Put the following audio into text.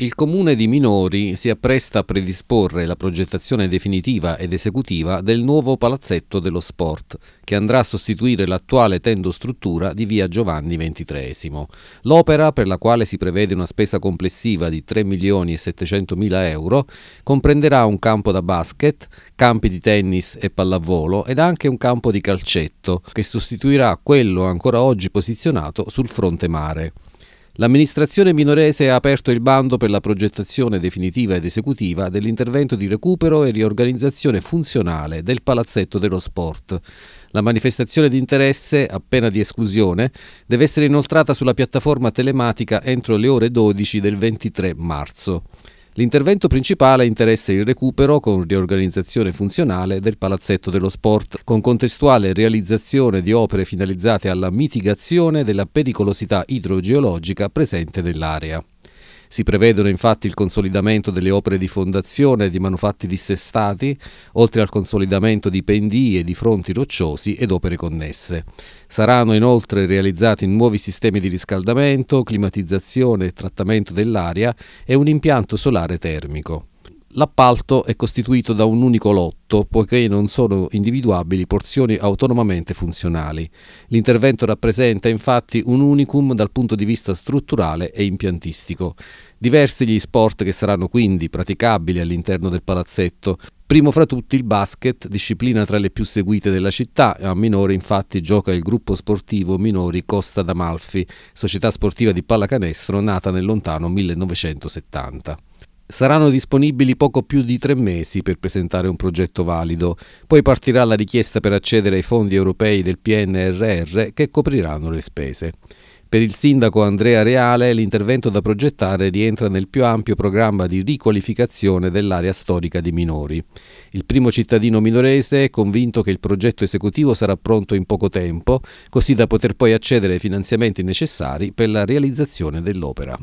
Il comune di Minori si appresta a predisporre la progettazione definitiva ed esecutiva del nuovo palazzetto dello sport, che andrà a sostituire l'attuale tendostruttura di via Giovanni XXIII. L'opera, per la quale si prevede una spesa complessiva di 3 milioni e 700 mila euro, comprenderà un campo da basket, campi di tennis e pallavolo ed anche un campo di calcetto, che sostituirà quello ancora oggi posizionato sul fronte mare. L'amministrazione minorese ha aperto il bando per la progettazione definitiva ed esecutiva dell'intervento di recupero e riorganizzazione funzionale del palazzetto dello sport. La manifestazione di interesse, appena di esclusione, deve essere inoltrata sulla piattaforma telematica entro le ore 12 del 23 marzo. L'intervento principale interessa il recupero con riorganizzazione funzionale del Palazzetto dello Sport, con contestuale realizzazione di opere finalizzate alla mitigazione della pericolosità idrogeologica presente nell'area. Si prevedono infatti il consolidamento delle opere di fondazione di manufatti dissestati, oltre al consolidamento di pendii e di fronti rocciosi ed opere connesse. Saranno inoltre realizzati nuovi sistemi di riscaldamento, climatizzazione e trattamento dell'aria e un impianto solare termico. L'appalto è costituito da un unico lotto, poiché non sono individuabili porzioni autonomamente funzionali. L'intervento rappresenta infatti un unicum dal punto di vista strutturale e impiantistico. Diversi gli sport che saranno quindi praticabili all'interno del palazzetto, Primo fra tutti il basket, disciplina tra le più seguite della città, a minore infatti gioca il gruppo sportivo Minori Costa d'Amalfi, società sportiva di pallacanestro nata nel lontano 1970. Saranno disponibili poco più di tre mesi per presentare un progetto valido, poi partirà la richiesta per accedere ai fondi europei del PNRR che copriranno le spese. Per il sindaco Andrea Reale l'intervento da progettare rientra nel più ampio programma di riqualificazione dell'area storica di minori. Il primo cittadino minorese è convinto che il progetto esecutivo sarà pronto in poco tempo, così da poter poi accedere ai finanziamenti necessari per la realizzazione dell'opera.